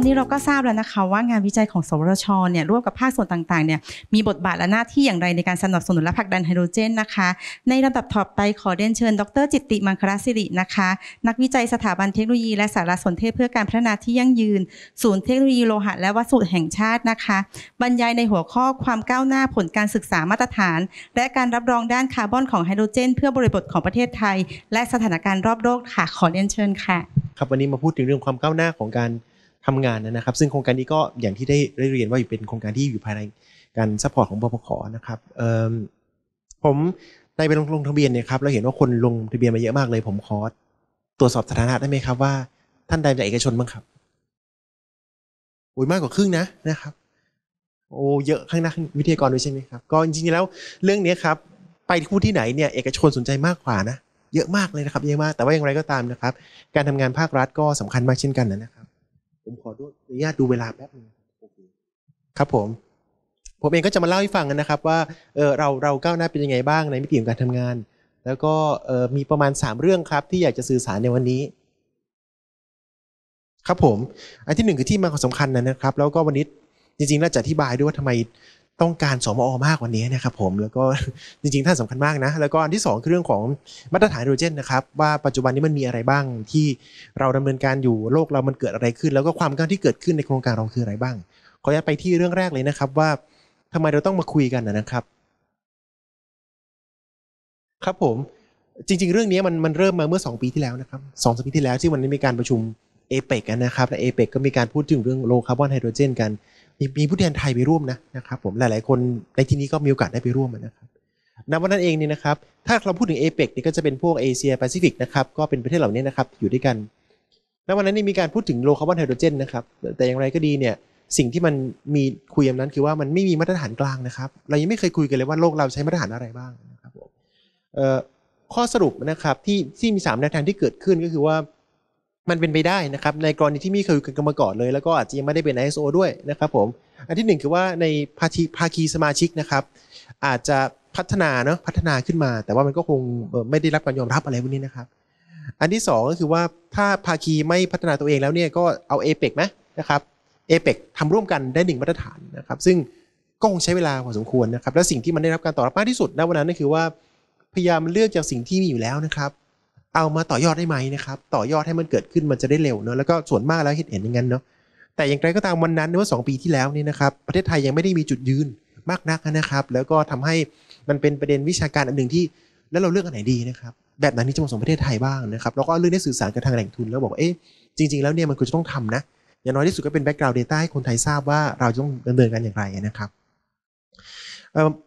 อนนี้เราก็ทราบแล้วนะคะว่างานวิจัยของสวทชเนี่ยร่วมกับภาคส่วนต่างๆเนี่ยมีบทบาทและหน้าที่อย่างไรในการสนับสนุนและผลักดันไฮโดรเจนนะคะในลำดับถัดไปขอเรียนเชิญดรจิตติ มังคลาสิรินะคะนักวิจัยสถาบันเทคโนโลยีและสารสนเทศเพื่อการพัฒนาที่ยั่งยืนศูนย์เทคโนโลยีโลหะและวัสดุแห่งชาตินะคะ บรรยายในหัวข้อความก้าวหน้าผลการศึกษามาตรฐานและการรับรองด้านคาร์บอนของไฮโดรเจน เพื่อบริบทของประเทศไทย และสถานการณ์รอบโลกค่ะขอเรียนเชิญค่ะ ครับวันนี้มาพูดถึงเรื่องความก้าวหน้าของการทำงานนะครับ ซึ่งโครงการนี้ก็อย่างที่ได้ได้เรียนว่าอยู่เป็นโครงการที่อยู่ภายในการซัพพอร์ตของบพคนะครับผมในไปลงลงทะเบียนเนี่ยครับเราเห็นว่าคนลงทะเบียนมาเยอะมากเลย ผมขอตรวจสอบสถานะได้ไหมครับว่าท่านใดจากเอกชนบ้างครับโอ้ยมากกว่าครึ่งนะนะครับโอ้เยอะข้างหน้าวิทยากรด้วยใช่ไหมครับ ก็จริงๆแล้วเรื่องนี้ครับ ไปที่พูดที่ไหนเนี่ย เอกชนสนใจมากกว่านะเยอะมากเลยนะครับ เยอะมากแต่ว่าอย่างไรก็ตามนะครับ การทำงานภาครัฐก็สำคัญมากเช่นกันนะครับผมขอดูอนุญาตดูเวลาแป๊บนึงครับผม ผมเองก็จะมาเล่าให้ฟังนะครับ ว่า เออเราเราก้าวหน้าเป็นยังไงบ้างในมิติของการทำงาน แล้วก็เออมีประมาณ 3 เรื่องครับ ที่อยากจะสื่อสารในวันนี้ ครับผม อันที่หนึ่งคือที่มาของสำคัญนะครับ แล้วก็วันนี้จริงๆ น่าจะอธิบายด้วยว่าทำไมต้องการสมอมากวันนี้นะครับผม แล้วก็จริง ๆ ท่านสำคัญมากนะ แล้วก็อันที่2คือเรื่องของมาตรฐานไฮโดรเจนนะครับว่าปัจจุบันนี้มันมีอะไรบ้างที่เราดำเนินการอยู่ โลกเรามันเกิดอะไรขึ้น แล้วก็ความก้าวที่เกิดขึ้นในโครงการเราคืออะไรบ้าง ขออนุญาตไปที่เรื่องแรกเลยนะครับ ว่าทำไมเราต้องมาคุยกันนะครับ ครับผมจริงๆ เรื่องนี้มันมันเริ่มมาเมื่อ2ปีที่แล้วนะครับสองปีที่แล้วที่วันนี้มีการประชุมเอเปกนะครับและเอเปกก็มีการพูดถึงเรื่องโลคาร์บอนไฮโดรเจนกันมีมีผู้แทนไทยไปร่วมนะนะครับ ผมหลาย ๆคนในที่นี้ก็มีโอกาสได้ไปร่วมนะครับ นับวันนั้นเองเนี่ยนะครับ ถ้าเราพูดถึงเอเปกนี่ก็จะเป็นพวกเอเชียแปซิฟิกนะครับก็เป็นประเทศเหล่านี้นะครับ อยู่ด้วยกันนับวันนั้นนี่มีการพูดถึงโลคาร์บอนไฮโดรเจนนะครับ แต่อย่างไรก็ดีเนี่ย สิ่งที่มันมีคุยกันนั้นคือว่ามันไม่มีมาตรฐานกลางนะครับ เรายังไม่เคยคุยกันเลยว่าโลกเราใช้มาตรฐานอะไรบ้างนะครับผมข้อสรุปนะครับที่ที่มี3แนวทางที่เกิดขึ้นก็คือว่ามันเป็นไปได้นะครับ ในกรณีที่มีเคยกันมาก่อนเลย แล้วก็อาจจะยังไม่ได้เป็น ISO ด้วยนะครับผมอันที่หนึ่งคือว่าในภาคีภาคีสมาชิกนะครับ อาจจะพัฒนาเนาะพัฒนาขึ้นมาแต่ว่ามันก็คงไม่ได้รับการยอมรับอะไรพวกนี้นะครับ อันที่2ก็คือว่าถ้าภาคีไม่พัฒนาตัวเองแล้วเนี่ยก็เอาเอเปกไหมนะครับเอเปกทำร่วมกันได้หนึ่งมาตรฐานนะครับ ซึ่งก็คงใช้เวลาพอสมควรนะครับ และสิ่งที่มันได้รับการตอบรับมากที่สุดณวันนั้นก็คือว่าพยายามเลือกจากสิ่งที่มีอยู่แล้วนะครับเอามาต่อยอดได้ไหมนะครับต่อยอดให้มันเกิดขึ้นมันจะได้เร็วเนาะแล้วก็ส่วนมากแล้วเห็นเห็นอย่างนั้นเนาะแต่อย่างไรก็ตามวันนั้นเมื่อสองปีที่แล้วนี่นะครับประเทศไทยยังไม่ได้มีจุดยืนมากนักนะครับ แล้วก็ทำให้มันเป็นประเด็นวิชาการอันหนึ่งที่แล้วเราเลือกอันไหนดีนะครับแบบนั้นที่จะเหมาะสมประเทศไทยบ้างนะครับแล้วก็เรื่องได้สื่อสารกับทางแหล่งทุนแล้วบอกเอ๊ะจริงๆ แล้วเนี่ยมันควรจะต้องทำนะอย่างน้อยที่สุดก็เป็นแบ็กกราวด์เดต้าให้คนไทยทราบว่าเราต้องดำเนินการอย่างไรนะครับ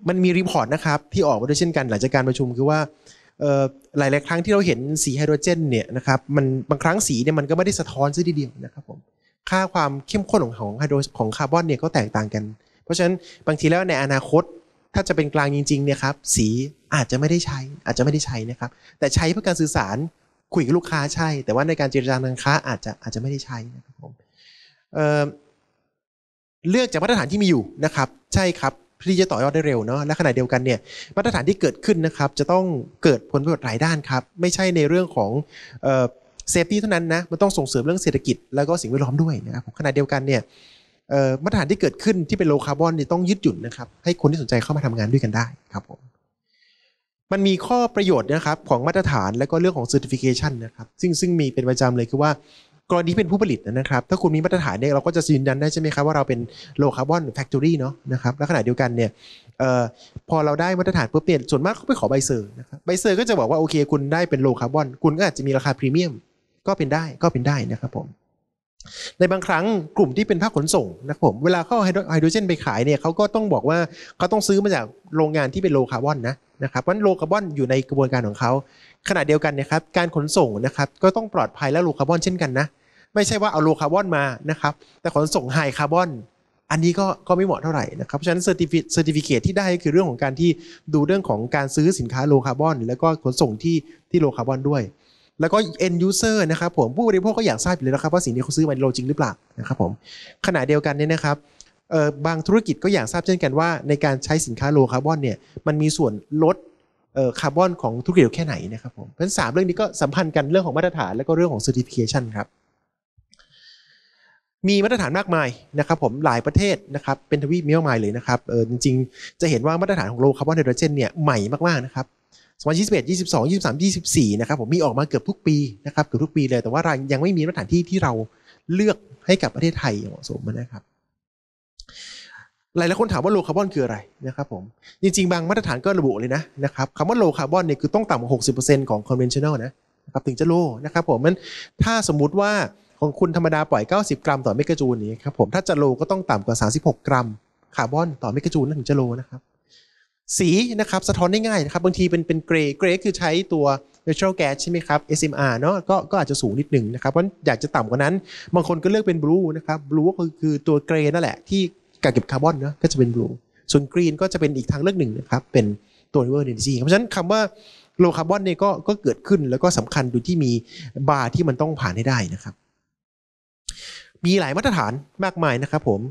มันมีรีพอร์ตนะครับที่ออกมาด้วยเช่นกันหลังจากการประชุมคือว่าหลายหลายครั้งที่เราเห็นสีไฮโดรเจนเนี่ยนะครับมันบางครั้งสีเนี่ยมันก็ไม่ได้สะท้อนซะทีเดียวนะครับผมค่าความเข้มข้นของของไฮโดรของคาร์บอนเนี่ยก็แตกต่างกัน เพราะฉะนั้นบางทีแล้วในอนาคตถ้าจะเป็นกลางจริงๆเนี่ยครับสีอาจจะไม่ได้ใช้ อาจจะไม่ได้ใช้นะครับ แต่ใช้เพื่อการสื่อสาร คุยกับลูกค้าใช่ แต่ว่าในการเจรจาทางค้าอาจจะอาจจะไม่ได้ใช้นะครับผมเเลือกจากมาตรฐานที่มีอยู่นะครับใช่ครับที่จะต่อยอดได้เร็วเนาะและขณะเดียวกันเนี่ยมาตรฐานที่เกิดขึ้นนะครับ จะต้องเกิดผลประโยชน์หลายด้านครับ ไม่ใช่ในเรื่องของเซฟตี้เท่านั้นนะมันต้องส่งเสริมเรื่องเศรษฐกิจแล้วก็สิ่งแวดล้อมด้วยนะครับขณะเดียวกันเนี่ยมาตรฐานที่เกิดขึ้นที่เป็นโลคาร์บอนเนี่ยต้องยืดหยุ่นนะครับให้คนที่สนใจเข้ามาทำงานด้วยกันได้ครับผมมันมีข้อประโยชน์นะครับของมาตรฐานและก็เรื่องของ certification นะครับซึ่งซึ่งมีเป็นประจำเลยคือว่ากรณีเป็นผู้ผลิตนะครับ ถ้าคุณมีมาตรฐานเนี่ยเราก็จะยืนยันได้ใช่ไหมครับ ว่าเราเป็นโลคาร์บอนแฟคทอรี่เนาะนะครับ และขณะเดียวกันเนี่ยพอเราได้มาตรฐานปุ๊บเนี่ยส่วนมากเขาไปขอใบเซอร์นะครับใบเซอร์ก็จะบอกว่า โอเคคุณได้เป็นโลคาร์บอนคุณก็อาจจะมีราคาพรีเมียมก็เป็นได้ก็เป็นได้นะครับผมในบางครั้งกลุ่มที่เป็นภาคขนส่งนะครับผมเวลาเข้าไฮโดรเจนไปขายเนี่ยเขาก็ต้องบอกว่าเขาต้องซื้อมาจากโรงงานที่เป็นโลคาร์บอนนะนะครับเพราะโลคาร์บอนอยู่ในกระบวนการของเขาขณะเดียวกันนะครับการขนส่งนะครับก็ต้องปลอดภัยและโลคาร์บอนเช่นกันนะไม่ใช่ว่าเอาโลคาร์บอนมานะครับ แต่ขนส่งไฮคาร์บอน อันนี้ก็ก็ไม่เหมาะเท่าไหร่นะครับ เพราะฉะนั้นเซอร์ติฟิเซอร์ติฟิเคทที่ได้คือเรื่องของการที่ดูเรื่องของการซื้อสินค้าโลคาร์บอนแล้วก็ขนส่งที่ที่โลคาร์บอนด้วย แล้วก็ end user นะครับผม ผู้บริโภคก็อยากทราบเลยนะครับว่าสินที่เขาซื้อมันโลจริงหรือเปล่านะครับผม ขณะเดียวกันเนี่ยนะครับ บางธุรกิจก็อยากทราบเช่นกันว่าในการใช้สินค้าโลคาร์บอนเนี่ย มันมีส่วนลดคาร์บอนของธุรกิจแค่ไหนนะครับผมเพราะฉะนั้นสามเรื่องนี้ก็สัมพันธ์กันเรื่องของมาตรฐานแลวก็เรื่องของเซอร์ติฟิเคชันครับมีมาตรฐานมากมายนะครับ ผมหลายประเทศนะครับเป็นทวีปมีมากมายเลยนะครับเออจริงๆ จะเห็นว่ามาตรฐานของโลคาร์บอนไฮโดรเจนเนี่ย ใหม่มากๆนะครับมมย2 1 22 23 24 นะครับผมมีออกมาเกือบทุกปีนะครับเกือบทุกปี เลยแต่ว่ายังไม่มีมาตรฐานที่ที่เราเลือกให้กับประเทศไทยเหมาะสมนะครับ หลายหลายคนถามว่าโลคาร์บอน คืออะไรนะครับผมจริงๆ บางมาตรฐานก็ระบุเลยนะนะครับคำว่าโลคาร์บอนเนี่ยคือต้องต่ำกว่า 60%ของคอนเวนชั่นแนลนะครับถึงจะโลนะครับผมมันถ้าสมมุติว่าของคุณธรรมดาปล่อย 90 กรัมต่อเมกะจูลนี้ครับผมถ้าจะโลก็ต้องต่ำกว่า 36 กรัมคาร์บอนต่อเมกะจูลนั่นถึงจะโลนะครับสีนะครับ สะท้อนได้ง่ายนะครับ บางทีเป็นเป็นเกรย์เกรย์คือใช้ตัว natural gas ใช่ไหมครับ SMR เนาะก็ก็อาจจะสูงนิดหนึ่งนะครับ เพราะอยากจะต่ำกว่านั้นบางคนก็เลือกเป็นบลูนะครับบลูก็คือตัวเกรย์นั่นแหละ ที่กักเก็บคาร์บอนเนาะก็จะเป็นบลูส่วนกรีนก็จะเป็นอีกทางเลือกหนึ่งนะครับเป็นตัว renewable energy เพราะฉะนั้นคำว่าโลคาร์บอนเนี่ยก็ก็เกิดขึ้นแล้วก็สำคัญดยที่มีบาร์ที่มันต้องผ่านให้ได้นะครับมีหลายมาตรฐานมากมายนะครับผม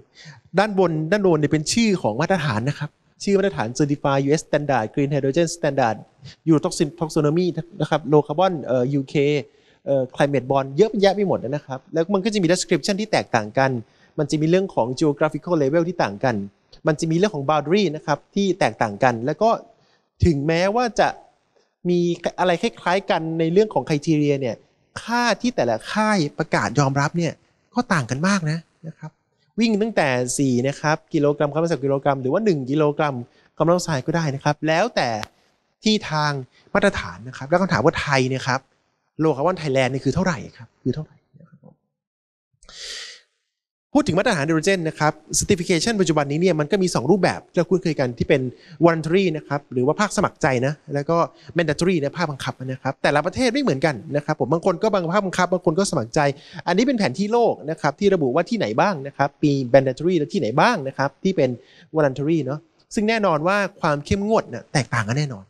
ด้านบนด้านโนนเนี่ยเป็นชื่อของมาตรฐานนะครับ ชื่อมาตรฐาน Certified US Standard Green Hydrogen Standard Eurotoxin Taxonomy นะครับ Low Carbon UK Climate Bond เยอะแยะไปหมดนะครับ แล้วมันก็จะมี description ที่แตกต่างกัน มันจะมีเรื่องของ geographical level ที่ต่างกัน มันจะมีเรื่องของ boundary นะครับ ที่แตกต่างกัน แล้วก็ถึงแม้ว่าจะมีอะไรคล้ายๆ กันในเรื่องของค i t e r i a เนี่ยค่าที่แต่ละค่ายประกาศยอมรับเนี่ยก็ต่างกันมากนะนะครับ วิ่งตั้งแต่4นะครับกิโลกรัมครับอนไดกกิโลกรัมหรือว่า 1 กิโลกรัมคำลังอนไดกก็ได้นะครับ แล้วแต่ที่ทางมาตรฐานนะครับแล้วคำถามว่าไทยนะครับโลคาร์บอนไทยแลนด์นี่คือเท่าไหร่ครับคือเท่าไหร่พูดถึงมาตรฐานไนโดรเจนนะครับสติฟิเคชันปัจจุบันนี้เนี่ยมันก็มี 2 รูปแบบที่เราคุ้นเคยกันที่เป็น voluntary นะครับหรือว่าภาคสมัครใจนะแล้วก็ mandatory นะภาคบังคับนะครับ แต่ละประเทศไม่เหมือนกันนะครับผมบางคนก็บางภาคบังคับบางคนก็สมัครใจ อันนี้เป็นแผนที่โลกนะครับที่ระบุว่าที่ไหนบ้างนะครับมี mandatory และที่ไหนบ้างนะครับที่เป็น voluntary เนาะซึ่งแน่นอนว่าความเข้มงวดน่ะแตกต่างกันแน่นอน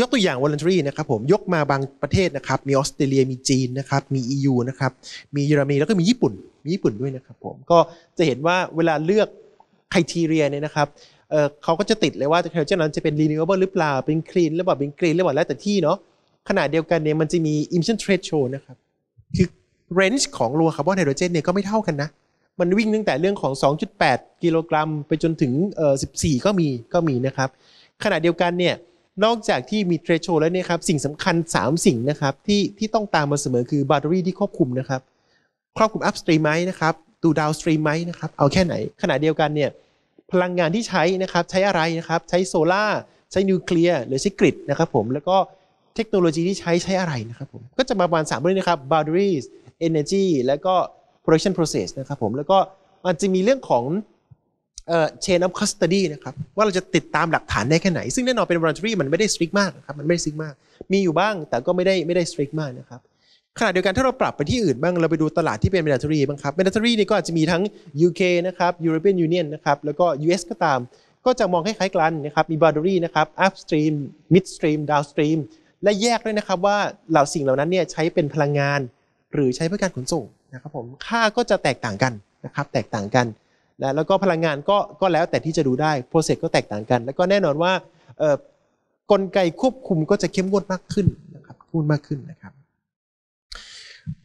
ยกตัวอย่าง voluntary นะครับผมยกมาบางประเทศนะครับมีออสเตรเลียมีจีนนะครับมี EU นะครับมีเยอรมนีแล้วก็มีญี่ปุ่น มีญี่ปุ่นด้วยนะครับผมก็จะเห็นว่าเวลาเลือกคุณทีเรียเนี่ยนะครับ เขาก็จะติดเลยว่าเทคานนั้นจะเป็น renewable หรือเปล่า เป็น clean หรือเปล่าเป็น green หรือเปล่าแล้วแต่ที่เนาะขณะเดียวกันเนี่ยมันจะมี emission threshold นะครับ คือ range ของรัวคาร์บอนไฮโดรเจนเนี่ยก็ไม่เท่ากันนะ มันวิ่งตั้งแต่เรื่องของ 2.8กิโลกรัมไปจนถึง14 ก็มีก็มีนะครับขณะเดียวกันเนี่ยนอกจากที่มีเทรชโชแล้วเนี่ยครับสิ่งสำคัญ 3 สิ่งนะครับที่ที่ต้องตามมาเสมอคือแบตเตอรี่ที่ควบคุมนะครับครอบคลุมอัพสตรีมไหมนะครับดูดาวสตรีมไหมนะครับเอาแค่ไหนขณะเดียวกันเนี่ยพลังงานที่ใช้นะครับ ใช้อะไรนะครับ ใช้โซลา่าใช้นิวเคลียร์หรือใช้กริดนะครับผมแล้วก็เทคโนโลยีที่ใช้ใช้อะไรนะครับผม ก็จะมาประมาณ3เรื่องนะครับแบตเตอรี่เอเนจีแล้วก็ production process นะครับผม แล้วก็มันจะมีเรื่องของเชนออฟคัสตอดี้นะครับว่าเราจะติดตามหลักฐานได้แค่ไหน ซึ่งแน่นอนเป็น voluntary มันไม่ได้ strict มากนะครับมันไม่ได้ strict มาก มีอยู่บ้างแต่ก็ไม่ได้ไม่ได้ strict มากนะครับขณะเดียวกันถ้าเราปรับไปที่อื่นบ้างเราไปดูตลาดที่เป็น mandatory บ้างครับ mandatory นี่ก็อาจจะมีทั้ง UK นะครับ European Union นะครับแล้วก็ US ก็ตาม ก็จะมองคล้ายๆกันนะครับมี boundary นะครับ upstream midstream downstream และแยกด้วยนะครับว่าเหล่าสิ่งเหล่านั้นเนี่ยใช้เป็นพลังงานหรือใช้เพื่อการขนส่งนะครับผมค่าก็จะแตกต่างกันนะครับแตกต่างกันนะแล้วก็พลังงานก็ก็แล้วแต่ที่จะดูได้โปรเซสก็แตกต่างกัน แล้วก็แน่นอนว่ากลไกควบคุมก็จะเข้มงวดมากขึ้นนะครับพูดมากขึ้นนะครับ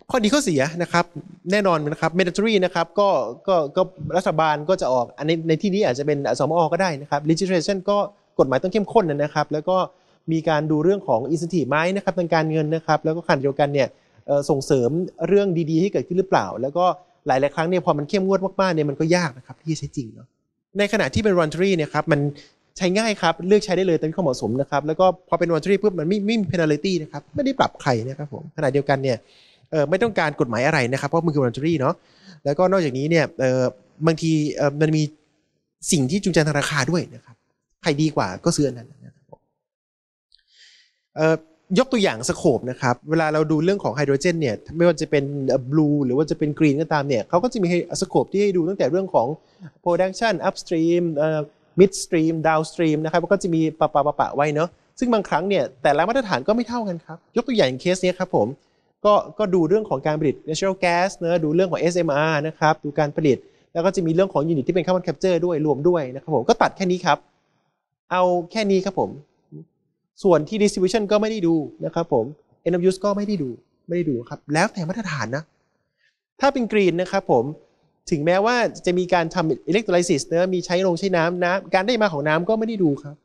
ข้อดีข้อเสียนะครับแน่นอนนะครับเ a n d a t รี y นะครับก็ก็ก็รัฐบาลก็จะออกอันในในที่นี้อาจจะเป็นสมอก็ได้นะครับลิจิเทชันก็กฎหมายต้องเข้มข้นนะครับ แล้วก็มีการดูเรื่องของอินสติทไหมนะครับทางการเงินนะครับ แล้วก็ขันเดียวกันเนี่ยส่งเสริมเรื่องดีๆ ให้เกิดขึ้นหรือเปล่าแล้วก็หลายๆครั้งเนี่ยพอมันเข้มงวดมากๆเนี่ยมันก็ยากนะครับที่จะใช้จริงเนาะในขณะที่เป็น voluntary เนี่ยครับมันใช้ง่ายครับเลือกใช้ได้เลยตามที่เหมาะสมนะครับแล้วก็พอเป็น voluntary ปุ๊บมันไม่ไม่มี penalty นะครับไม่ได้ปรับใครนะครับผมขณะเดียวกันเนี่ยเออไม่ต้องการกฎหมายอะไรนะครับเพราะมันคือ voluntary เนาะแล้วก็นอกจากนี้เนี่ยเออบางทีเออมันมีสิ่งที่จูงใจทางราคาด้วยนะครับ ใครดีกว่าก็ซื้ออันนั้นนะครับเออยกตัวอย่างสโคปนะครับเวลาเราดูเรื่องของไฮโดรเจนเนี่ยไม่ว่าจะเป็นบลูหรือว่าจะเป็นกรีนก็ตามเนี่ยเขาก็จะมีสโคปที่ให้ดูตั้งแต่เรื่องของ production upstream midstream downstream นะครับก็จะมีปะปะปะปะไว้เนาะซึ่งบางครั้งเนี่ยแต่ละมาตรฐานก็ไม่เท่ากันครับ ยกตัวอย่างเคสนี้ครับผม ก็ก็ดูเรื่องของการผลิต natural gas เนะดูเรื่องของ SMR นะครับดูการผลิต แล้วก็จะมีเรื่องของยูนิตที่เป็น c a มันแคปเจอร์ด้วยรวมด้วยนะครับผมก็ตัดแค่นี้ครับเอาแค่นี้ครับผมส่วนที่ distribution ก็ไม่ได้ดูนะครับผม end of use ก็ไม่ได้ดู ไม่ได้ดูครับ แล้วแต่มาตรฐานนะ ถ้าเป็นกรีนนะครับผมถึงแม้ว่าจะมีการทำอิเล็กโทรไลซิสนะมีใช้ลงใช้น้ำน้ำการได้มาของน้ำก็ไม่ได้ดูครับ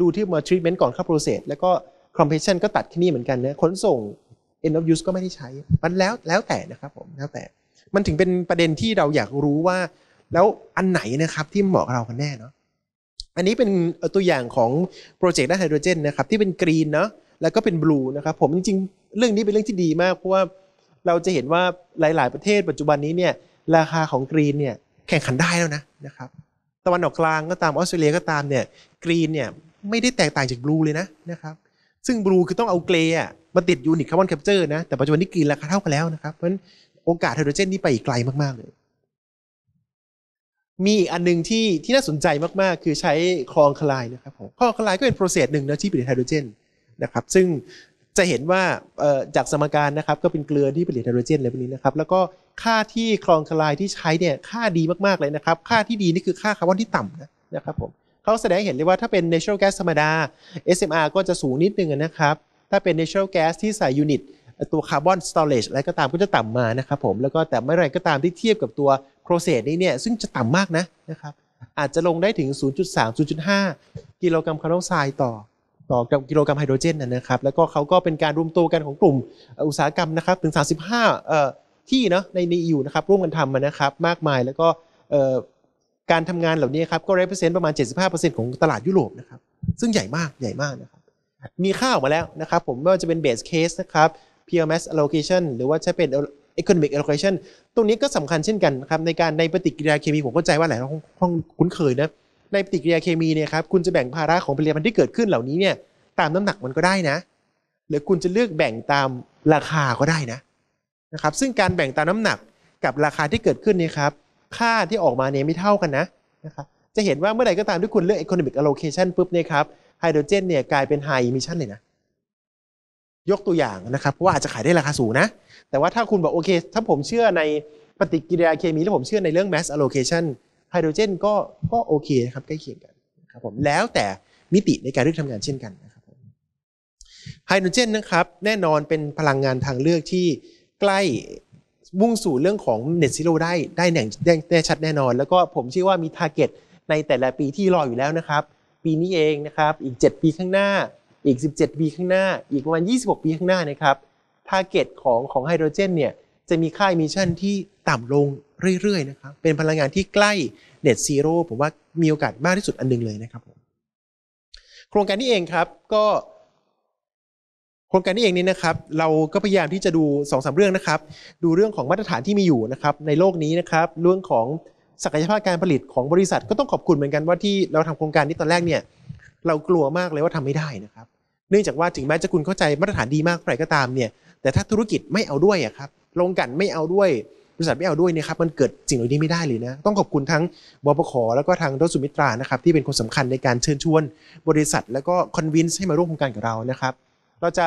ดูที่มา treatment ก่อนเข้า process แล้วก็ compression ก็ตัดที่นี่เหมือนกันนะขนส่ง end of use ก็ไม่ได้ใช้มันแล้วแล้วแต่นะครับผมแล้วแต่ มันถึงเป็นประเด็นที่เราอยากรู้ว่า แล้วอันไหนนะครับที่เหมาะกับเรากันแน่เนาะอันนี้เป็นตัวอย่างของโปรเจกต์ด้านไฮโดรเจนนะครับที่เป็นกรีนเนาะแล้วก็เป็นบลูนะครับผมจริงๆเรื่องนี้เป็นเรื่องที่ดีมาก เพราะว่าเราจะเห็นว่าหลายๆประเทศปัจจุบันนี้เนี่ยราคาของกรีนเนี่ยแข่งขันได้แล้วนะนะครับตะวันออกกลางก็ตามออสเตรเลียก็ตามเนี่ยกรีนเนี่ยไม่ได้แตกต่างจากบลูเลยนะนะครับซึ่งบลูคือต้องเอาเกลียมาติดยูนิตคาร์บอนแคปเจอร์นะ แต่ปัจจุบันนี้กรีนราคาเท่ากันแล้วนะครับ เพราะฉะนั้นโอกาสไฮโดรเจนนี่ไปอีกไกลมากๆเลยมีอีกอันนึงที่ที่น่าสนใจมากๆ คือใช้คลองคลายนะครับผมคลองคลายก็เป็นโปรเซสหนึ่งนะที่ผลิตไฮโดรเจนนะครับซึ่งจะเห็นว่าจากสมการนะครับก็เป็นเกลือที่ผลิตไฮโดรเจนอะไรพวกนี้นะครับแล้วก็ค่าที่คลองคลายที่ใช้เนี่ยค่าดีมากๆเลยนะครับค่าที่ดีนี่คือค่าคาร์บอนที่ต่ำนะนะครับผมเขาแสดงเห็นเลยว่าถ้าเป็น natural gas ธรรมดา SMR ก็จะสูงนิดนึงนะครับถ้าเป็น natural gas ที่ใส่ยูนิตตัวคาร์บอนสตอเรจอะไรก็ตามก็จะต่ำมานะครับผมแล้วก็แต่ไม่ไรก็ตามที่เทียบกับตัวโปรเซสนี้เนี่ย ซึ่งจะต่ำมากนะนะครับ อาจจะลงได้ถึง 0.3-0.5 กิโลกรัมคาร์บอนไซด์ต่อต่อกิโลกรัมไฮโดรเจนนะครับ แล้วก็เขาก็เป็นการรวมตัวกันของกลุ่มอุตสาหกรรมนะครับถึง 35ที่เนาะในใอยู่นะครับ ร่วมกันทำนะครับ มากมายแล้วก็การทำงานเหล่านี้ครับก็รเปอร์เซ็นต์ประมาณ 75%ของตลาดยุโรปนะครับซึ่งใหญ่มากใหญ่มากนะครับมีข่าออกมาแล้วนะครับผมไม่ว่าจะเป็นเบสเคสนะครับ p m s allocation หรือว่าจะเป็น economic allocation ตรงนี้ก็สำคัญเช่นกันครับในการในปฏิกิริยาเคมีผมเข้าใจว่าหลายท่านคงคุ้นเคยนะ ในปฏิกิริยาเคมีเนี่ยครับคุณจะแบ่งภาระของปฏิกิริยาที่เกิดขึ้นเหล่านี้เนี่ยตามน้ำหนักมันก็ได้นะ หรือคุณจะเลือกแบ่งตามราคาก็ได้นะนะครับซึ่งการแบ่งตามน้ำหนักกับราคาที่เกิดขึ้นนี่ครับค่าที่ออกมาเนี่ยไม่เท่ากันนะนะครับจะเห็นว่าเมื่อใดก็ตามที่คุณเลือก economic allocation ปุ๊บเนี่ยครับไฮโดรเจนเนี่ยกลายเป็น high emission เลยนะยกตัวอย่างนะครับเพราะว่าอาจจะขายได้ราคาสูงนะ แต่ว่าถ้าคุณบอกโอเค ถ้าผมเชื่อในปฏิกิริยาเคมี แล้วผมเชื่อในเรื่อง mass allocation ไฮโดรเจนก็ก็โอเคนะครับ ใกล้เคียงกันครับผมแล้วแต่มิติในการเลือกทำงานเช่นกันนะครับไฮโดรเจนนะครับแน่นอนเป็นพลังงานทางเลือกที่ใกล้มุ่งสู่เรื่องของ net zero ได้ ได้แน่แน่ชัดแน่นอน แล้วก็ผมเชื่อว่ามี target ในแต่ละปีที่รออยู่แล้วนะครับปีนี้เองนะครับอีก 7 ปีข้างหน้าอีก 17 ปีข้างหน้า อีกประมาณ 26 ปีข้างหน้านะครับ ทาร์เก็ตของของไฮโดรเจนเนี่ย จะมีค่ามิชชั่นที่ต่ำลงเรื่อยๆนะครับ เป็นพลังงานที่ใกล้เน็ตซีโร่ผมว่ามีโอกาสมากที่สุดอันนึงเลยนะครับผม โครงการนี้เองครับ ก็ โครงการนี้เองนี้นะครับ เราก็พยายามที่จะดู2อสเรื่องนะครับ ดูเรื่องของมาตรฐานที่มีอยู่นะครับ ในโลกนี้นะครับ เรื่องของศักยภาพการผลิตของบริษัทก็ต้องขอบคุณเหมือนกันว่าที่เราทำโครงการนี้ตอนแรกเนี่ย เรากลัวมากเลยว่าทำไม่ได้นะครับเนื่องจากว่าถึงแม้จะคุณเข้าใจมาตรฐานดีมากเท่าไหร่ก็ตามเนี่ยแต่ถ้าธุรกิจไม่เอาด้วยอะครับลงกันไม่เอาด้วย บริษัทไม่เอาด้วยนะครับมันเกิดสิ่งเหล่านี้ไม่ได้เลยนะต้องขอบคุณทั้งบปขแล้วก็ทางรสุมิตรานะครับที่เป็นคนสำคัญในการเชิญชวนบริษัทแล้วก็คอนวินส์ให้มาร่วมโครงการกับเรานะครับเราจะ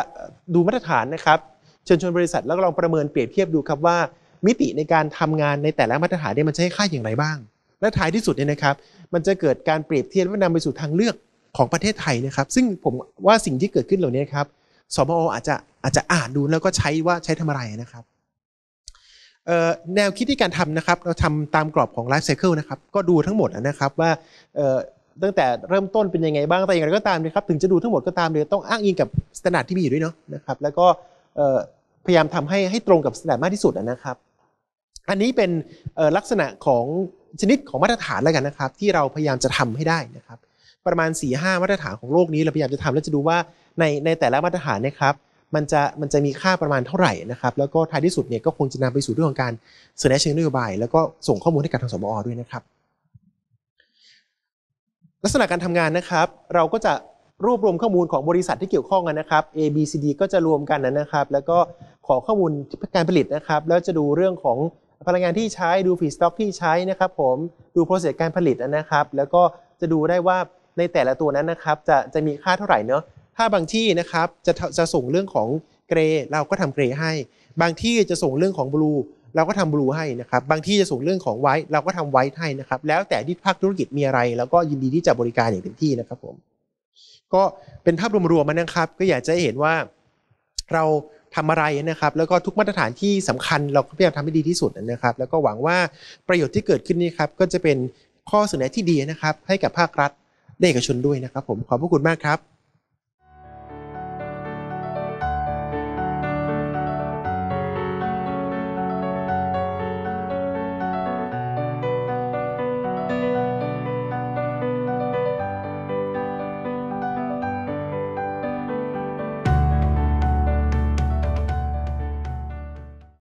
ดูมาตรฐานนะครับเชิญชวนบริษัทแล้วก็ลองประเมินเปรียบเทียบดูครับว่ามิติในการทำงานในแต่ละมาตรฐานเนี่ยมันใช้ค่าอย่างไรบ้าง และท้ายที่สุดเนี่ยนะครับมันจะเกิดการเปรียบเทียบและนำไปสู่ทางเลือกของประเทศไทยนะครับ ซึ่งผมว่าสิ่งที่เกิดขึ้นเหล่านี้ครับสบออาจจะอาจจะอ่านดูแล้วก็ใช้ว่าใช้ทำอะไรนะครับแนวคิดที่การทำนะครับ เราทำตามกรอบของไลฟ์ไซเคิลนะครับ ก็ดูทั้งหมดนะครับว่าตั้งแต่เริ่มต้นเป็นยังไงบ้างแต่อย่างไรก็ตามนะครับถึงจะดูทั้งหมดก็ตามเด๋ยต้องอ้างอิงกับสแตนดาร์ดที่มีอยู่ด้วยเนาะนะครับแล้วก็พยายามทำให้ให้ตรงกับสแตนดาร์ดมากที่สุดนะครับ อันนี้เป็นลักษณะของชนิดของมาตรฐานแล้วกันนะครับ ที่เราพยายามจะทำให้ได้นะครับประมาณ4ีหมาตรฐานของโลกนี้ เราพยายามจะทำแล้วจะดูว่า ในในแต่ละมาตรฐานนะครับ มันจะมันจะมีค่าประมาณเท่าไหร่นะครับ แล้วก็ท้ายที่สุดเนี่ยก็คงจะนำไปสู่เรื่องของการเสนอเชิงนโยบายแล้วก็ส่งข้อมูลให้กับทางสมอด้วยนะครับ ลักษณะการทำงานนะครับ เราก็จะรวบรวมข้อมูลของบริษัทที่เกี่ยวข้องนะครับ A B C D ก็จะรวมกันนะครับ แล้วก็ขอข้อมูลการผลิตนะครับแล้วจะดูเรื่องของพลังงานที่ใช้ดูฟีสต็อกที่ใช้นะครับผมดูโปรเซสการผลิตนะครับ แล้วก็จะดูได้ว่าในแต่ละตัวนั้นนะครับจะจะมีค่าเท่าไหร่เนาะถ้าบางที่นะครับจะจะส่งเรื่องของเกร เราก็ทำเกรให้ บางที่จะส่งเรื่องของบลูเราก็ทำบลูให้นะครับ บางที่จะส่งเรื่องของไวท์เราก็ทำไวท์ให้นะครับ แล้วแต่ที่ภาคธุรกิจมีอะไร แล้วก็ยินดีที่จะบริการอย่างเต็มที่นะครับผม ก็เป็นภาพรวมๆมานะครับ ก็อยากจะเห็นว่าเราทำอะไรนะครับ แล้วก็ทุกมาตรฐานที่สำคัญ เราก็พยายามทำให้ดีที่สุดนะครับ แล้วก็หวังว่าประโยชน์ที่เกิดขึ้นนี้ครับ ก็จะเป็นข้อเสนอที่ดีนะครับให้กับภาครัฐและเอกชนด้วยนะครับผมขอบพระคุณมากครับ